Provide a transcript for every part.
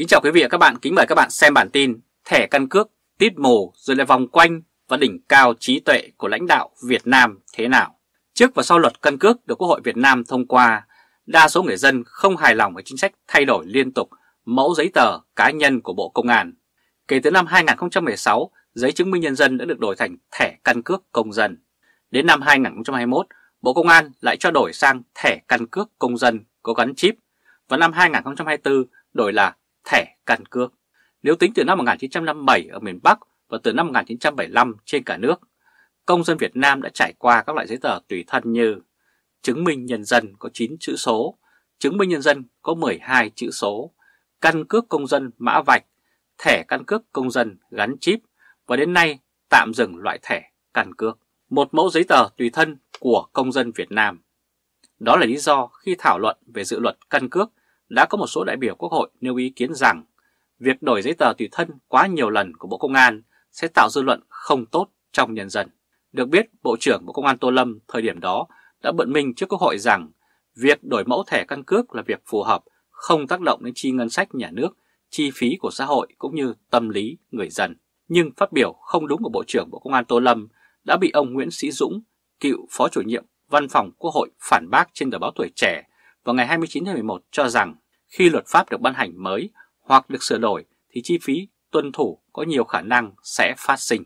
Kính chào quý vị và các bạn, kính mời các bạn xem bản tin Thẻ căn cước, tít mồ rồi lại vòng quanh và đỉnh cao trí tuệ của lãnh đạo Việt Nam thế nào Trước và sau luật căn cước được Quốc hội Việt Nam thông qua Đa số người dân không hài lòng với chính sách thay đổi liên tục mẫu giấy tờ cá nhân của Bộ Công an Kể từ năm 2016, giấy chứng minh nhân dân đã được đổi thành thẻ căn cước công dân Đến năm 2021, Bộ Công an lại cho đổi sang thẻ căn cước công dân có gắn chip và năm 2024 đổi là thẻ căn cước. Nếu tính từ năm 1957 ở miền Bắc và từ năm 1975 trên cả nước, công dân Việt Nam đã trải qua các loại giấy tờ tùy thân như chứng minh nhân dân có 9 chữ số, chứng minh nhân dân có 12 chữ số, căn cước công dân mã vạch, thẻ căn cước công dân gắn chip và đến nay tạm dừng loại thẻ căn cước. Một mẫu giấy tờ tùy thân của công dân Việt Nam. Đó là lý do khi thảo luận về dự luật căn cước đã có một số đại biểu Quốc hội nêu ý kiến rằng việc đổi giấy tờ tùy thân quá nhiều lần của Bộ Công an sẽ tạo dư luận không tốt trong nhân dân. Được biết, Bộ trưởng Bộ Công an Tô Lâm thời điểm đó đã bận minh trước Quốc hội rằng việc đổi mẫu thẻ căn cước là việc phù hợp, không tác động đến chi ngân sách nhà nước, chi phí của xã hội cũng như tâm lý người dân. Nhưng phát biểu không đúng của Bộ trưởng Bộ Công an Tô Lâm đã bị ông Nguyễn Sĩ Dũng, cựu Phó chủ nhiệm Văn phòng Quốc hội phản bác trên tờ báo Tuổi Trẻ vào ngày 29 tháng 11 cho rằng khi luật pháp được ban hành mới hoặc được sửa đổi thì chi phí tuân thủ có nhiều khả năng sẽ phát sinh.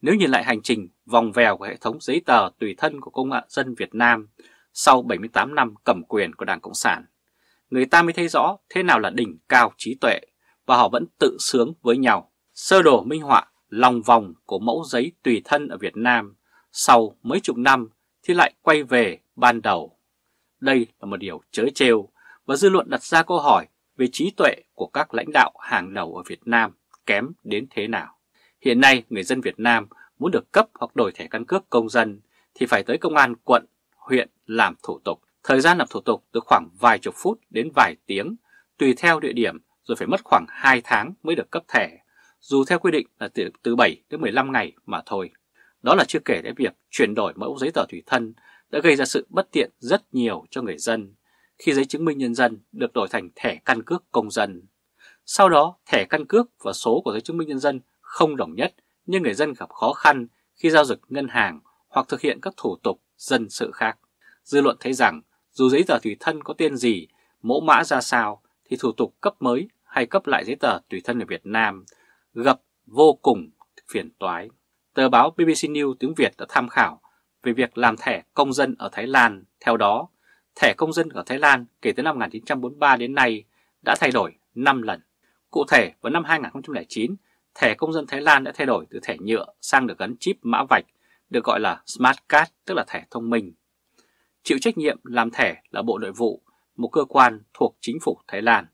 Nếu nhìn lại hành trình vòng vèo của hệ thống giấy tờ tùy thân của công dân Việt Nam sau 78 năm cầm quyền của Đảng Cộng sản, người ta mới thấy rõ thế nào là đỉnh cao trí tuệ và họ vẫn tự sướng với nhau. Sơ đồ minh họa lòng vòng của mẫu giấy tùy thân ở Việt Nam sau mấy chục năm thì lại quay về ban đầu. Đây là một điều chớ trêu và dư luận đặt ra câu hỏi về trí tuệ của các lãnh đạo hàng đầu ở Việt Nam kém đến thế nào. Hiện nay người dân Việt Nam muốn được cấp hoặc đổi thẻ căn cước công dân thì phải tới công an quận, huyện làm thủ tục. Thời gian làm thủ tục từ khoảng vài chục phút đến vài tiếng tùy theo địa điểm rồi phải mất khoảng 2 tháng mới được cấp thẻ, dù theo quy định là từ, từ 7 đến 15 ngày mà thôi. Đó là chưa kể đến việc chuyển đổi mẫu giấy tờ tùy thân đã gây ra sự bất tiện rất nhiều cho người dân khi giấy chứng minh nhân dân được đổi thành thẻ căn cước công dân. Sau đó, thẻ căn cước và số của giấy chứng minh nhân dân không đồng nhất nhưng người dân gặp khó khăn khi giao dịch ngân hàng hoặc thực hiện các thủ tục dân sự khác. Dư luận thấy rằng dù giấy tờ tùy thân có tên gì, mẫu mã ra sao thì thủ tục cấp mới hay cấp lại giấy tờ tùy thân ở Việt Nam gặp vô cùng phiền toái. Tờ báo BBC News tiếng Việt đã tham khảo về việc làm thẻ công dân ở Thái Lan. Theo đó, thẻ công dân ở Thái Lan kể từ năm 1943 đến nay đã thay đổi 5 lần. Cụ thể, vào năm 2009, thẻ công dân Thái Lan đã thay đổi từ thẻ nhựa sang được gắn chip mã vạch, được gọi là Smart Card, tức là thẻ thông minh. Chịu trách nhiệm làm thẻ là Bộ Nội vụ, một cơ quan thuộc chính phủ Thái Lan.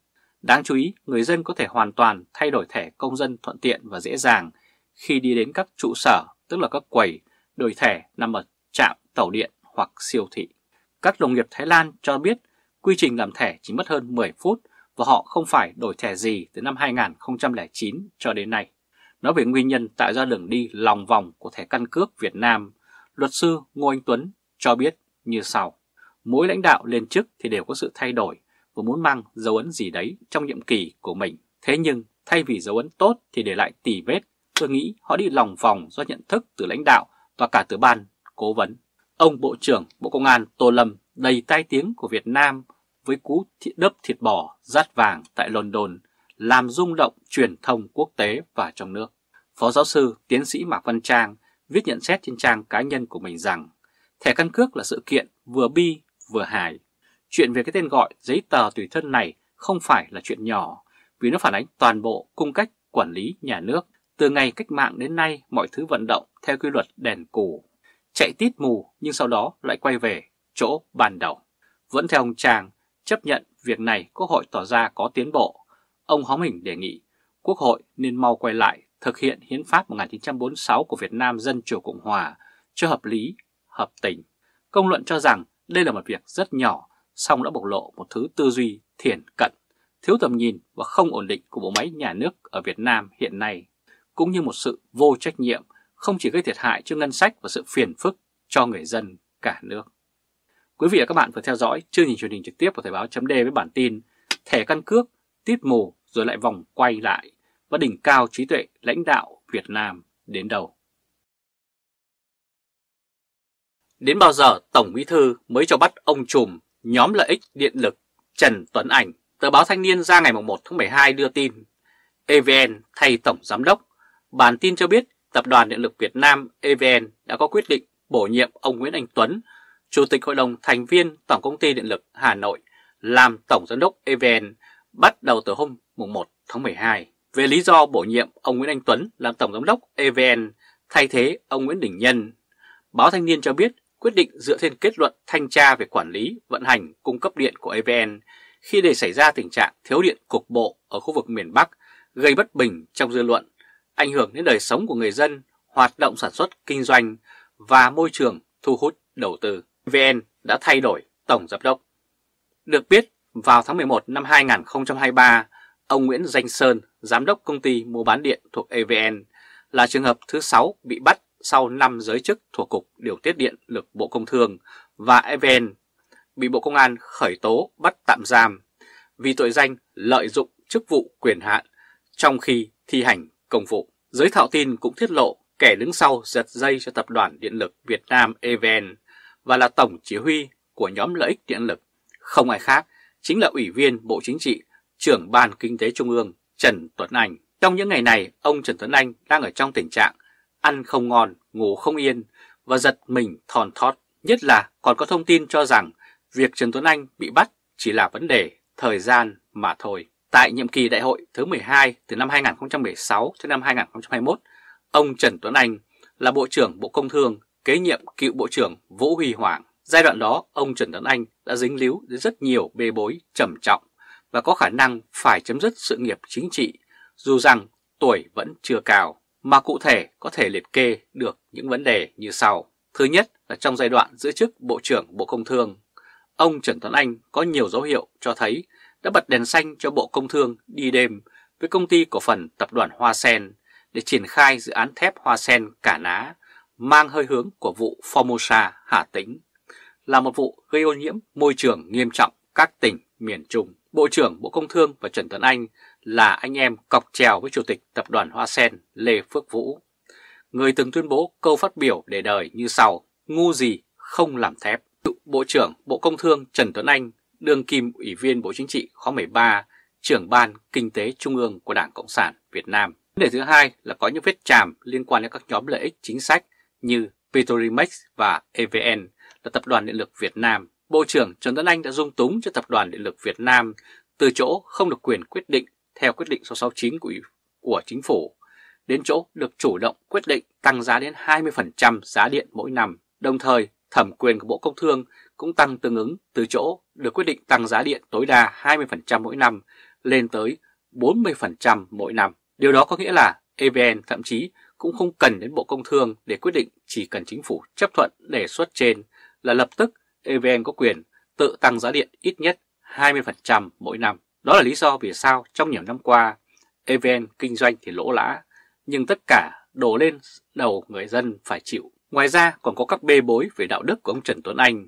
Đáng chú ý, người dân có thể hoàn toàn thay đổi thẻ công dân thuận tiện và dễ dàng khi đi đến các trụ sở, tức là các quầy, đổi thẻ nằm ở trạm tàu điện hoặc siêu thị. Các đồng nghiệp Thái Lan cho biết quy trình làm thẻ chỉ mất hơn 10 phút và họ không phải đổi thẻ gì từ năm 2009 cho đến nay. Nói về nguyên nhân tạo ra đường đi lòng vòng của thẻ căn cước Việt Nam, luật sư Ngô Anh Tuấn cho biết như sau. Mỗi lãnh đạo lên chức thì đều có sự thay đổi và muốn mang dấu ấn gì đấy trong nhiệm kỳ của mình. Thế nhưng thay vì dấu ấn tốt thì để lại tỉ vết, tôi nghĩ họ đi lòng vòng do nhận thức từ lãnh đạo và cả từ ban cố vấn. Ông Bộ trưởng Bộ Công an Tô Lâm đầy tai tiếng của Việt Nam với cú thị đớp thịt bò rát vàng tại London làm rung động truyền thông quốc tế và trong nước. Phó giáo sư tiến sĩ Mạc Văn Trang viết nhận xét trên trang cá nhân của mình rằng thẻ căn cước là sự kiện vừa bi vừa hài. Chuyện về cái tên gọi giấy tờ tùy thân này không phải là chuyện nhỏ vì nó phản ánh toàn bộ cung cách quản lý nhà nước. Từ ngày cách mạng đến nay mọi thứ vận động theo quy luật đèn cù chạy tít mù nhưng sau đó lại quay về chỗ ban đầu. Vẫn theo ông Tràng, chấp nhận việc này Quốc hội tỏ ra có tiến bộ, ông hóa mình đề nghị Quốc hội nên mau quay lại thực hiện Hiến pháp 1946 của Việt Nam Dân Chủ Cộng Hòa cho hợp lý, hợp tình. Công luận cho rằng đây là một việc rất nhỏ, song đã bộc lộ một thứ tư duy thiển cận, thiếu tầm nhìn và không ổn định của bộ máy nhà nước ở Việt Nam hiện nay, cũng như một sự vô trách nhiệm không chỉ gây thiệt hại cho ngân sách và sự phiền phức cho người dân cả nước. Quý vị và các bạn vừa theo dõi chương trình truyền hình trực tiếp của Thời báo chấm với bản tin Thẻ căn cước, tiết mù rồi lại vòng quay lại và đỉnh cao trí tuệ lãnh đạo Việt Nam đến đầu. Đến bao giờ Tổng Bí Thư mới cho bắt ông trùm nhóm lợi ích điện lực Trần Tuấn Ảnh? Tờ báo Thanh niên ra ngày 1 tháng 12 đưa tin EVN thay Tổng Giám đốc. Bản tin cho biết Tập đoàn Điện lực Việt Nam EVN đã có quyết định bổ nhiệm ông Nguyễn Anh Tuấn, Chủ tịch Hội đồng Thành viên Tổng Công ty Điện lực Hà Nội, làm Tổng Giám đốc EVN bắt đầu từ hôm 1 tháng 12. Về lý do bổ nhiệm ông Nguyễn Anh Tuấn làm Tổng Giám đốc EVN thay thế ông Nguyễn Đình Nhân, Báo Thanh niên cho biết quyết định dựa trên kết luận thanh tra về quản lý, vận hành, cung cấp điện của EVN khi để xảy ra tình trạng thiếu điện cục bộ ở khu vực miền Bắc gây bất bình trong dư luận ảnh hưởng đến đời sống của người dân, hoạt động sản xuất kinh doanh và môi trường thu hút đầu tư. VN đã thay đổi tổng giám đốc. Được biết, vào tháng 11 năm 2023, ông Nguyễn Danh Sơn, giám đốc công ty mua bán điện thuộc EVN, là trường hợp thứ 6 bị bắt sau 5 giới chức thuộc Cục Điều tiết Điện lực Bộ Công Thương và EVN bị Bộ Công an khởi tố bắt tạm giam vì tội danh lợi dụng chức vụ quyền hạn trong khi thi hành công vụ. Giới thạo tin cũng tiết lộ kẻ đứng sau giật dây cho Tập đoàn Điện lực Việt Nam EVN và là tổng chỉ huy của nhóm lợi ích điện lực. Không ai khác, chính là Ủy viên Bộ Chính trị, trưởng Ban Kinh tế Trung ương Trần Tuấn Anh. Trong những ngày này, ông Trần Tuấn Anh đang ở trong tình trạng ăn không ngon, ngủ không yên và giật mình thòn thót. Nhất là còn có thông tin cho rằng việc Trần Tuấn Anh bị bắt chỉ là vấn đề thời gian mà thôi. Tại nhiệm kỳ đại hội thứ 12 từ năm 2016 cho năm 2021, ông Trần Tuấn Anh là Bộ trưởng Bộ Công Thương kế nhiệm cựu Bộ trưởng Vũ Huy Hoàng. Giai đoạn đó, ông Trần Tuấn Anh đã dính líu đến rất nhiều bê bối trầm trọng và có khả năng phải chấm dứt sự nghiệp chính trị, dù rằng tuổi vẫn chưa cao, mà cụ thể có thể liệt kê được những vấn đề như sau. Thứ nhất là trong giai đoạn giữ chức Bộ trưởng Bộ Công Thương, ông Trần Tuấn Anh có nhiều dấu hiệu cho thấy đã bật đèn xanh cho Bộ Công Thương đi đêm với công ty cổ phần tập đoàn Hoa Sen để triển khai dự án thép Hoa Sen Cả Ná mang hơi hướng của vụ Formosa Hà Tĩnh là một vụ gây ô nhiễm môi trường nghiêm trọng các tỉnh miền Trung. Bộ trưởng Bộ Công Thương và Trần Tuấn Anh là anh em cọc trèo với Chủ tịch Tập đoàn Hoa Sen Lê Phước Vũ. Người từng tuyên bố câu phát biểu để đời như sau, ngu gì không làm thép. Bộ trưởng Bộ Công Thương Trần Tuấn Anh đương kim Ủy viên Bộ Chính trị khóa 13, trưởng ban Kinh tế Trung ương của Đảng Cộng sản Việt Nam. Vấn đề thứ hai là có những vết chàm liên quan đến các nhóm lợi ích chính sách như Petrolimex và EVN là Tập đoàn Điện lực Việt Nam. Bộ trưởng Trần Tuấn Anh đã dung túng cho Tập đoàn Điện lực Việt Nam từ chỗ không được quyền quyết định theo quyết định số 69 của, của chính phủ đến chỗ được chủ động quyết định tăng giá đến 20% giá điện mỗi năm. Đồng thời, thẩm quyền của Bộ Công Thương cũng tăng tương ứng từ chỗ được quyết định tăng giá điện tối đa 20% mỗi năm lên tới 40% mỗi năm. Điều đó có nghĩa là EVN thậm chí cũng không cần đến Bộ Công Thương để quyết định, chỉ cần chính phủ chấp thuận đề xuất trên là lập tức EVN có quyền tự tăng giá điện ít nhất 20% mỗi năm. Đó là lý do vì sao trong nhiều năm qua EVN kinh doanh thì lỗ lã, nhưng tất cả đổ lên đầu người dân phải chịu. Ngoài ra còn có các bê bối về đạo đức của ông Trần Tuấn Anh,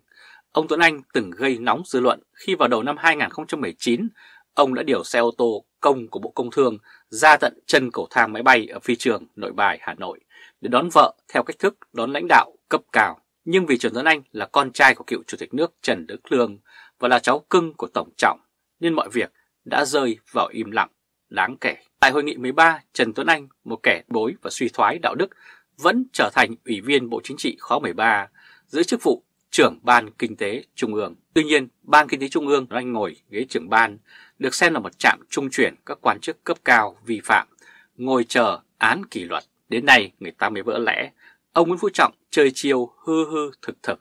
Ông Tuấn Anh từng gây nóng dư luận khi vào đầu năm 2019, ông đã điều xe ô tô công của Bộ Công Thương ra tận chân cầu thang máy bay ở phi trường Nội Bài, Hà Nội để đón vợ theo cách thức đón lãnh đạo cấp cao. Nhưng vì Trần Tuấn Anh là con trai của cựu Chủ tịch nước Trần Đức Lương và là cháu cưng của Tổng Trọng, nên mọi việc đã rơi vào im lặng đáng kể. Tại hội nghị 13, Trần Tuấn Anh, một kẻ bối và suy thoái đạo đức, vẫn trở thành Ủy viên Bộ Chính trị khóa 13, giữ chức vụ trưởng ban kinh tế trung ương. Tuy nhiên, ban kinh tế trung ương anh ngồi ghế trưởng ban được xem là một trạm trung chuyển các quan chức cấp cao vi phạm, ngồi chờ án kỷ luật. Đến nay người ta mới vỡ lẽ, ông Nguyễn Phú Trọng chơi chiêu hư hư thực thực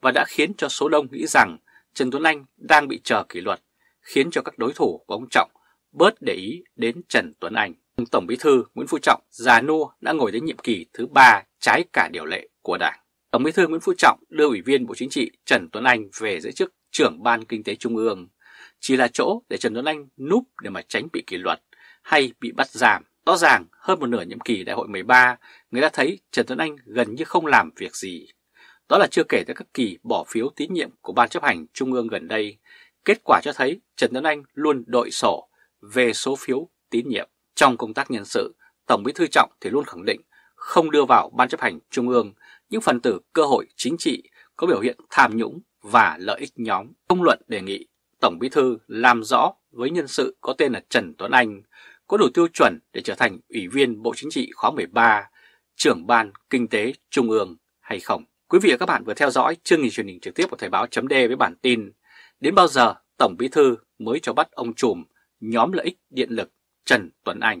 và đã khiến cho số đông nghĩ rằng Trần Tuấn Anh đang bị chờ kỷ luật, khiến cho các đối thủ của ông Trọng bớt để ý đến Trần Tuấn Anh. Tổng bí thư Nguyễn Phú Trọng già nua đã ngồi đến nhiệm kỳ thứ ba trái cả điều lệ của Đảng. Tổng Bí thư Nguyễn Phú Trọng đưa Ủy viên Bộ Chính trị Trần Tuấn Anh về giữ chức trưởng Ban Kinh tế Trung ương chỉ là chỗ để Trần Tuấn Anh núp để mà tránh bị kỷ luật hay bị bắt giảm. Rõ ràng hơn một nửa nhiệm kỳ đại hội 13, người ta thấy Trần Tuấn Anh gần như không làm việc gì. Đó là chưa kể tới các kỳ bỏ phiếu tín nhiệm của Ban chấp hành Trung ương gần đây. Kết quả cho thấy Trần Tuấn Anh luôn đội sổ về số phiếu tín nhiệm. Trong công tác nhân sự, Tổng Bí thư Trọng thì luôn khẳng định không đưa vào Ban chấp hành Trung ương những phần tử cơ hội chính trị có biểu hiện tham nhũng và lợi ích nhóm. Công luận đề nghị Tổng Bí Thư làm rõ với nhân sự có tên là Trần Tuấn Anh có đủ tiêu chuẩn để trở thành Ủy viên Bộ Chính trị khóa 13, trưởng ban Kinh tế Trung ương hay không. Quý vị và các bạn vừa theo dõi chương trình truyền hình trực tiếp của Thời báo chấm với bản tin Đến bao giờ Tổng Bí Thư mới cho bắt ông trùm nhóm lợi ích điện lực Trần Tuấn Anh.